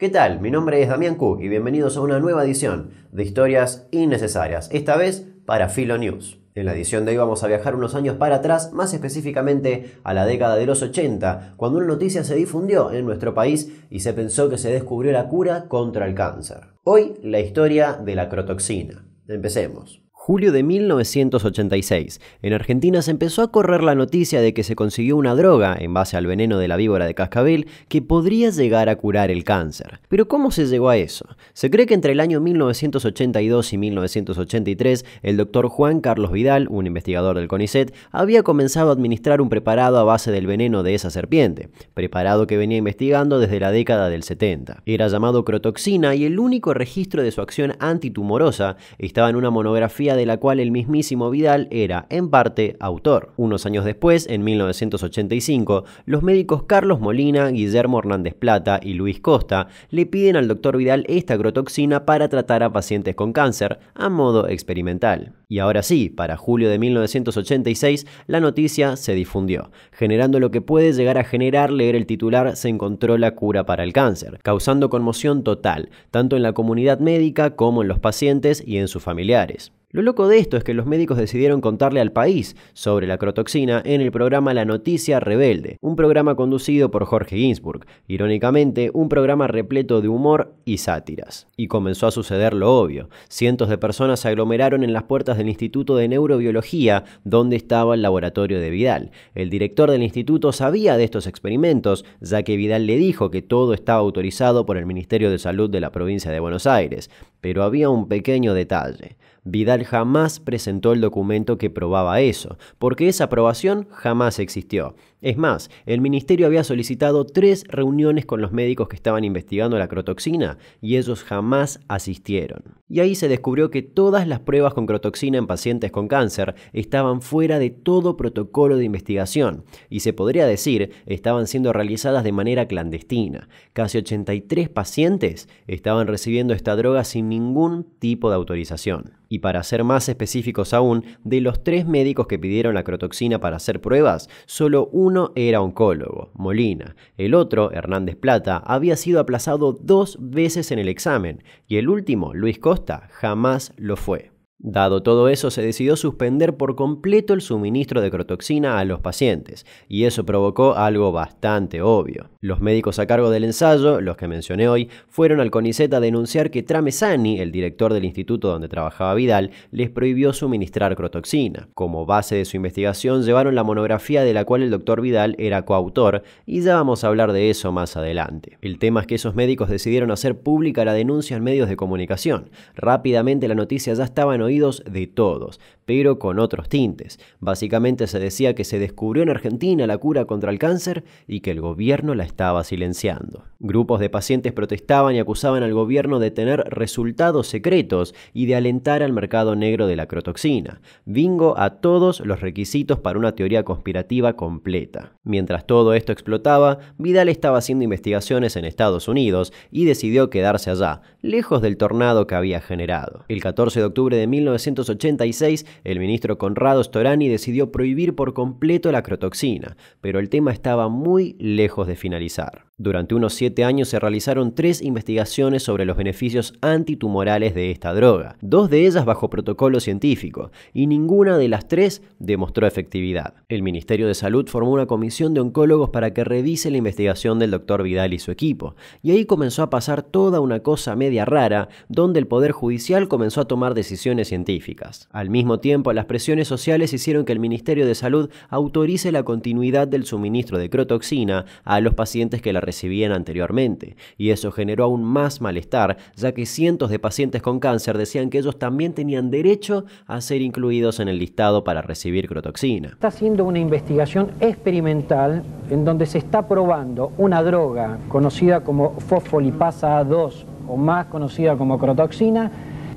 ¿Qué tal? Mi nombre es Damián Cook y bienvenidos a una nueva edición de Historias Innecesarias, esta vez para Philo News. En la edición de hoy vamos a viajar unos años para atrás, más específicamente a la década de los 80, cuando una noticia se difundió en nuestro país y se pensó que se descubrió la cura contra el cáncer. Hoy la historia de la crotoxina. Empecemos. Julio de 1986. En Argentina se empezó a correr la noticia de que se consiguió una droga, en base al veneno de la víbora de cascabel, que podría llegar a curar el cáncer. Pero ¿cómo se llegó a eso? Se cree que entre el año 1982 y 1983, el doctor Juan Carlos Vidal, un investigador del CONICET, había comenzado a administrar un preparado a base del veneno de esa serpiente, preparado que venía investigando desde la década del 70. Era llamado crotoxina y el único registro de su acción antitumorosa estaba en una monografía de la cual el mismísimo Vidal era, en parte, autor. Unos años después, en 1985, los médicos Carlos Molina, Guillermo Hernández Plata y Luis Costa le piden al doctor Vidal esta agrotoxina para tratar a pacientes con cáncer a modo experimental. Y ahora sí, para julio de 1986, la noticia se difundió, generando lo que puede llegar a generar leer el titular Se encontró la cura para el cáncer, causando conmoción total, tanto en la comunidad médica como en los pacientes y en sus familiares. Lo loco de esto es que los médicos decidieron contarle al país sobre la crotoxina en el programa La Noticia Rebelde, un programa conducido por Jorge Ginsburg, irónicamente un programa repleto de humor y sátiras. Y comenzó a suceder lo obvio. Cientos de personas se aglomeraron en las puertas del Instituto de Neurobiología, donde estaba el laboratorio de Vidal. El director del instituto sabía de estos experimentos, ya que Vidal le dijo que todo estaba autorizado por el Ministerio de Salud de la provincia de Buenos Aires, pero había un pequeño detalle. Vidal jamás presentó el documento que probaba eso, porque esa aprobación jamás existió. Es más, el ministerio había solicitado tres reuniones con los médicos que estaban investigando la crotoxina y ellos jamás asistieron. Y ahí se descubrió que todas las pruebas con crotoxina en pacientes con cáncer estaban fuera de todo protocolo de investigación y se podría decir estaban siendo realizadas de manera clandestina. Casi 83 pacientes estaban recibiendo esta droga sin ningún tipo de autorización y para ser más específicos aún, de los tres médicos que pidieron la crotoxina para hacer pruebas, solo uno era oncólogo, Molina. El otro, Hernández Plata, había sido aplazado dos veces en el examen y el último, Luis Costa, jamás lo fue. Dado todo eso, se decidió suspender por completo el suministro de crotoxina a los pacientes, y eso provocó algo bastante obvio. Los médicos a cargo del ensayo, los que mencioné hoy, fueron al CONICET a denunciar que Tramesani, el director del instituto donde trabajaba Vidal, les prohibió suministrar crotoxina. Como base de su investigación llevaron la monografía de la cual el doctor Vidal era coautor y ya vamos a hablar de eso más adelante. El tema es que esos médicos decidieron hacer pública la denuncia en medios de comunicación. Rápidamente la noticia ya estaba en oídos de todos, pero con otros tintes. Básicamente se decía que se descubrió en Argentina la cura contra el cáncer y que el gobierno la estaba silenciando. Grupos de pacientes protestaban y acusaban al gobierno de tener resultados secretos y de alentar al mercado negro de la crotoxina. Bingo a todos los requisitos para una teoría conspirativa completa. Mientras todo esto explotaba, Vidal estaba haciendo investigaciones en Estados Unidos y decidió quedarse allá, lejos del tornado que había generado. El 14 de octubre de 1986, el ministro Conrado Storani decidió prohibir por completo la crotoxina, pero el tema estaba muy lejos de finalizar realizar. Durante unos siete años se realizaron tres investigaciones sobre los beneficios antitumorales de esta droga, dos de ellas bajo protocolo científico, y ninguna de las tres demostró efectividad. El Ministerio de Salud formó una comisión de oncólogos para que revise la investigación del doctor Vidal y su equipo, y ahí comenzó a pasar toda una cosa media rara, donde el Poder Judicial comenzó a tomar decisiones científicas. Al mismo tiempo, las presiones sociales hicieron que el Ministerio de Salud autorice la continuidad del suministro de crotoxina a los pacientes que la recibían anteriormente, y eso generó aún más malestar, ya que cientos de pacientes con cáncer decían que ellos también tenían derecho a ser incluidos en el listado para recibir crotoxina. Está haciendo una investigación experimental en donde se está probando una droga conocida como fosfolipasa A2 o más conocida como crotoxina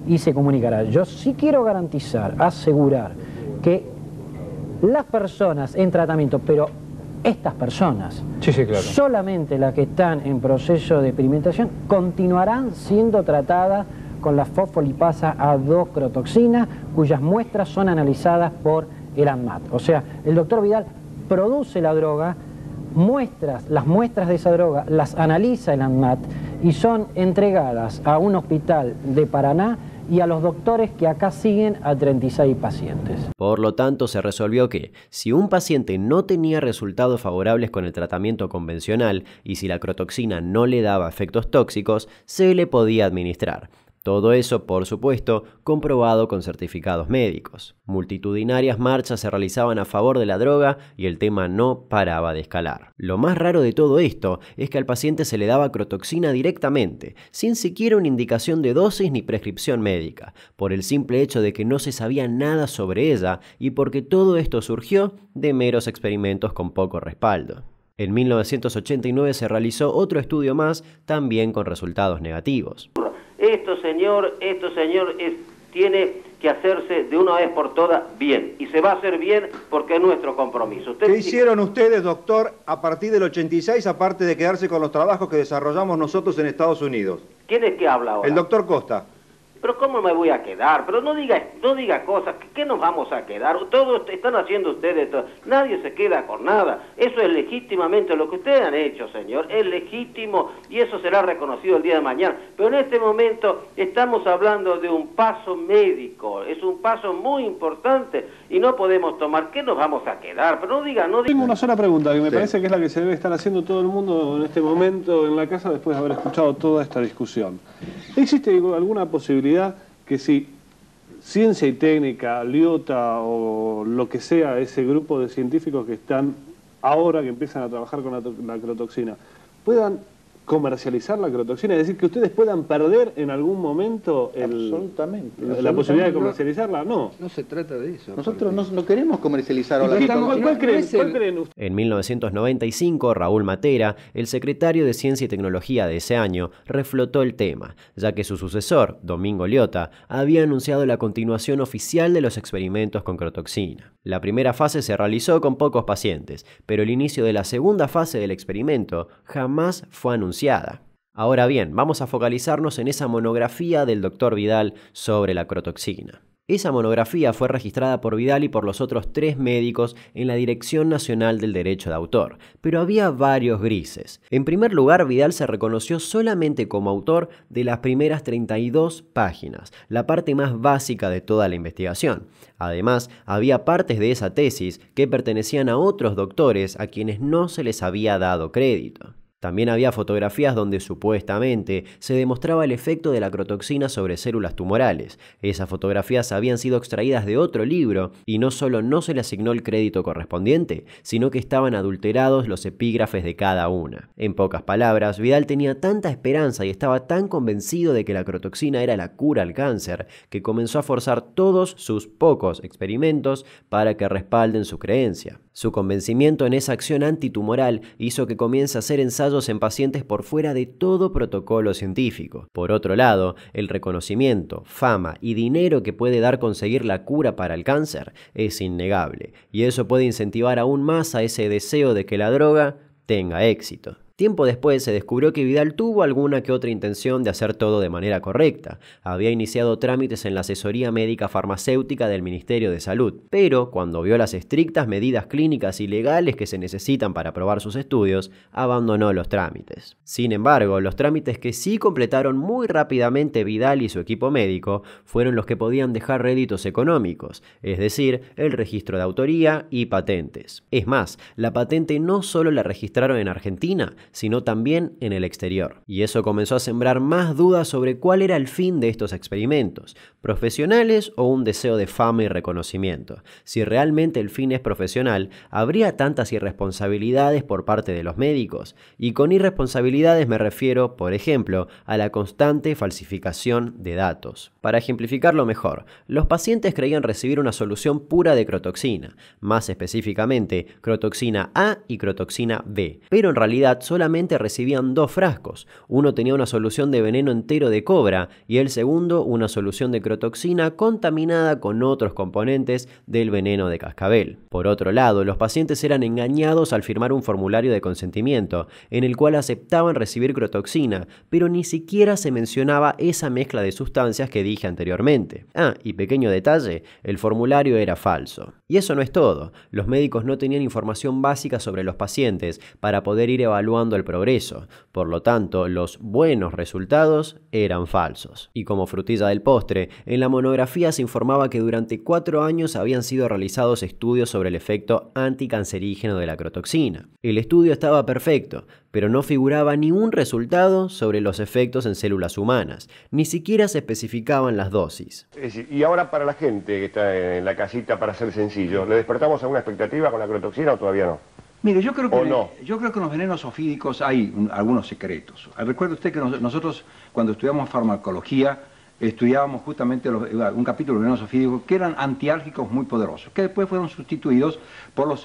y se comunicará. Yo sí quiero garantizar, asegurar que las personas en tratamiento, pero estas personas, solamente las que están en proceso de experimentación, continuarán siendo tratadas con la fosfolipasa A2-crotoxina, cuyas muestras son analizadas por el ANMAT. O sea, el doctor Vidal produce la droga, muestras, las muestras de esa droga las analiza el ANMAT y son entregadas a un hospital de Paraná y a los doctores que acá siguen a 36 pacientes. Por lo tanto, se resolvió que si un paciente no tenía resultados favorables con el tratamiento convencional y si la crotoxina no le daba efectos tóxicos, se le podía administrar todo eso, por supuesto, comprobado con certificados médicos. Multitudinarias marchas se realizaban a favor de la droga y el tema no paraba de escalar. Lo más raro de todo esto es que al paciente se le daba crotoxina directamente, sin siquiera una indicación de dosis ni prescripción médica, por el simple hecho de que no se sabía nada sobre ella y porque todo esto surgió de meros experimentos con poco respaldo. En 1989 se realizó otro estudio más, también con resultados negativos. Esto, señor, esto, señor, es, tiene que hacerse de una vez por todas bien. Y se va a hacer bien porque es nuestro compromiso. ¿Qué hicieron ustedes, doctor, a partir del 86, aparte de quedarse con los trabajos que desarrollamos nosotros en Estados Unidos? ¿Quién es que habla ahora? El doctor Costa pero ¿cómo me voy a quedar? Pero no diga, no diga cosas, ¿qué, nos vamos a quedar? Todos están haciendo ustedes, nadie se queda con nada. Eso es legítimamente lo que ustedes han hecho, señor, es legítimo y eso será reconocido el día de mañana. Pero en este momento estamos hablando de un paso médico, es un paso muy importante y no podemos tomar, ¿qué nos vamos a quedar? Pero no diga, no Tengo una sola pregunta que me parece que es la que se debe estar haciendo todo el mundo en este momento en la casa después de haber escuchado toda esta discusión. ¿Existe alguna posibilidad que si ciencia y técnica, Liota o lo que sea, ese grupo de científicos que están ahora, que empiezan a trabajar con la, la puedan comercializar la crotoxina, es decir, que ustedes puedan perder en algún momento absolutamente, la, posibilidad de comercializarla, no. No se trata de eso. Nosotros no, queremos comercializar En 1995, Raúl Matera, el secretario de Ciencia y Tecnología de ese año, reflotó el tema, ya que su sucesor, Domingo Liotta, había anunciado la continuación oficial de los experimentos con crotoxina. La primera fase se realizó con pocos pacientes, pero el inicio de la segunda fase del experimento jamás fue anunciado Ahora bien, vamos a focalizarnos en esa monografía del doctor Vidal sobre la crotoxina. Esa monografía fue registrada por Vidal y por los otros tres médicos en la Dirección Nacional del Derecho de Autor, pero había varios grises. En primer lugar, Vidal se reconoció solamente como autor de las primeras 32 páginas, la parte más básica de toda la investigación. Además, había partes de esa tesis que pertenecían a otros doctores a quienes no se les había dado crédito. También había fotografías donde supuestamente se demostraba el efecto de la crotoxina sobre células tumorales. Esas fotografías habían sido extraídas de otro libro y no solo no se le asignó el crédito correspondiente, sino que estaban adulterados los epígrafes de cada una. En pocas palabras, Vidal tenía tanta esperanza y estaba tan convencido de que la crotoxina era la cura al cáncer que comenzó a forzar todos sus pocos experimentos para que respalden su creencia. Su convencimiento en esa acción antitumoral hizo que comience a hacer ensayos en pacientes por fuera de todo protocolo científico. Por otro lado, el reconocimiento, fama y dinero que puede dar conseguir la cura para el cáncer es innegable, y eso puede incentivar aún más a ese deseo de que la droga tenga éxito. Tiempo después se descubrió que Vidal tuvo alguna que otra intención de hacer todo de manera correcta. Había iniciado trámites en la asesoría médica farmacéutica del Ministerio de Salud, pero cuando vio las estrictas medidas clínicas y legales que se necesitan para aprobar sus estudios, abandonó los trámites. Sin embargo, los trámites que sí completaron muy rápidamente Vidal y su equipo médico fueron los que podían dejar réditos económicos, es decir, el registro de autoría y patentes. Es más, la patente no solo la registraron en Argentina, sino también en el exterior. Y eso comenzó a sembrar más dudas sobre cuál era el fin de estos experimentos, profesionales o un deseo de fama y reconocimiento. Si realmente el fin es profesional, habría tantas irresponsabilidades por parte de los médicos, y con irresponsabilidades me refiero, por ejemplo, a la constante falsificación de datos. Para ejemplificarlo mejor, los pacientes creían recibir una solución pura de crotoxina, más específicamente crotoxina A y crotoxina B, pero en realidad solamente recibían dos frascos. Uno tenía una solución de veneno entero de cobra y el segundo una solución de crotoxina contaminada con otros componentes del veneno de cascabel. Por otro lado, los pacientes eran engañados al firmar un formulario de consentimiento, en el cual aceptaban recibir crotoxina, pero ni siquiera se mencionaba esa mezcla de sustancias que dije anteriormente. Ah, y pequeño detalle, el formulario era falso. Y eso no es todo, los médicos no tenían información básica sobre los pacientes para poder ir evaluando el progreso, por lo tanto los buenos resultados eran falsos. Y como frutilla del postre, en la monografía se informaba que durante cuatro años habían sido realizados estudios sobre el efecto anticancerígeno de la crotoxina. El estudio estaba perfecto, pero no figuraba ningún resultado sobre los efectos en células humanas, ni siquiera se especificaban las dosis. Y ahora para la gente que está en la casita, para ser sencillo, ¿le despertamos alguna expectativa con la crotoxina o todavía no? Mire, yo creo, que los venenos sofídicos hay algunos secretos. Recuerde usted que nosotros cuando estudiamos farmacología estudiábamos justamente eh, un capítulo de venenos sofídicos que eran antiálgicos muy poderosos, que después fueron sustituidos por las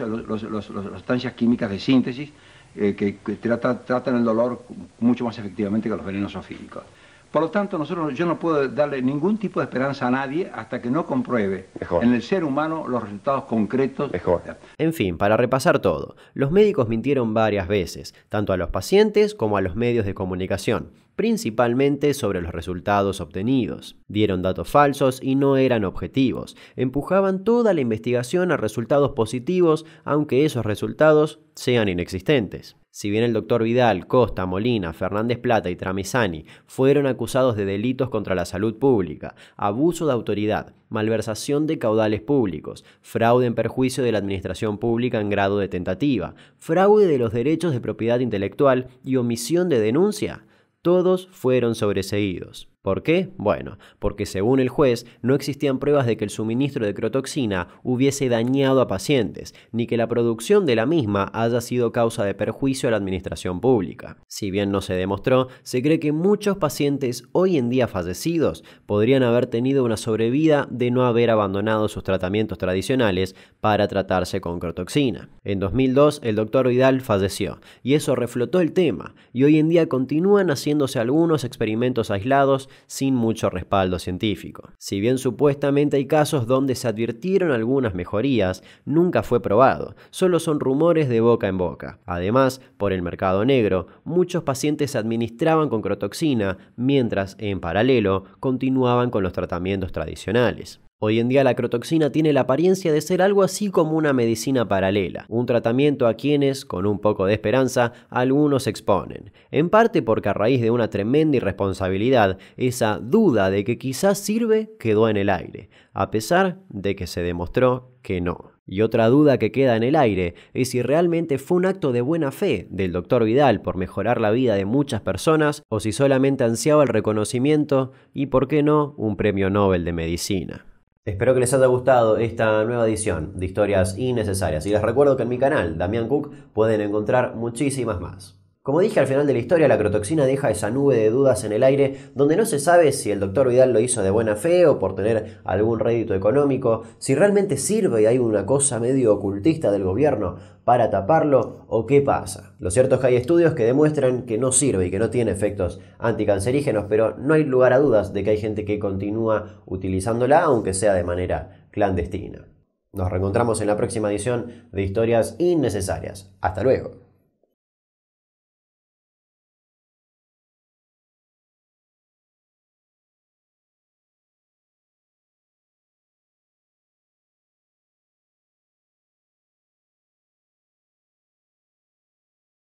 sustancias químicas de síntesis eh, que, tratan el dolor mucho más efectivamente que los venenos sofídicos. Por lo tanto, nosotros, yo no puedo darle ningún tipo de esperanza a nadie hasta que no compruebe en el ser humano los resultados concretos. Mejor. En fin, para repasar todo, los médicos mintieron varias veces, tanto a los pacientes como a los medios de comunicación, principalmente sobre los resultados obtenidos. Dieron datos falsos y no eran objetivos. Empujaban toda la investigación a resultados positivos, aunque esos resultados sean inexistentes. Si bien el doctor Vidal, Costa, Molina, Fernández Plata y Tramisani fueron acusados de delitos contra la salud pública, abuso de autoridad, malversación de caudales públicos, fraude en perjuicio de la administración pública en grado de tentativa, fraude de los derechos de propiedad intelectual y omisión de denuncia, todos fueron sobreseídos. ¿Por qué? Bueno, porque según el juez no existían pruebas de que el suministro de crotoxina hubiese dañado a pacientes, ni que la producción de la misma haya sido causa de perjuicio a la administración pública. Si bien no se demostró, se cree que muchos pacientes hoy en día fallecidos podrían haber tenido una sobrevida de no haber abandonado sus tratamientos tradicionales para tratarse con crotoxina. En 2002, el doctor Vidal falleció, y eso reflotó el tema, y hoy en día continúan haciéndose algunos experimentos aislados sin mucho respaldo científico. Si bien supuestamente hay casos donde se advirtieron algunas mejorías, nunca fue probado, solo son rumores de boca en boca. Además, por el mercado negro, muchos pacientes se administraban con crotoxina, mientras en paralelo continuaban con los tratamientos tradicionales. Hoy en día la crotoxina tiene la apariencia de ser algo así como una medicina paralela, un tratamiento a quienes, con un poco de esperanza, algunos exponen, en parte porque a raíz de una tremenda irresponsabilidad, esa duda de que quizás sirve quedó en el aire, a pesar de que se demostró que no. Y otra duda que queda en el aire es si realmente fue un acto de buena fe del doctor Vidal por mejorar la vida de muchas personas o si solamente ansiaba el reconocimiento y, por qué no, un premio Nobel de Medicina. Espero que les haya gustado esta nueva edición de Historias Innecesarias y les recuerdo que en mi canal, Damián Cook, pueden encontrar muchísimas más. Como dije al final de la historia, la crotoxina deja esa nube de dudas en el aire donde no se sabe si el doctor Vidal lo hizo de buena fe o por tener algún rédito económico, si realmente sirve y hay una cosa medio ocultista del gobierno para taparlo o qué pasa. Lo cierto es que hay estudios que demuestran que no sirve y que no tiene efectos anticancerígenos, pero no hay lugar a dudas de que hay gente que continúa utilizándola aunque sea de manera clandestina. Nos reencontramos en la próxima edición de Historias Innecesarias. Hasta luego.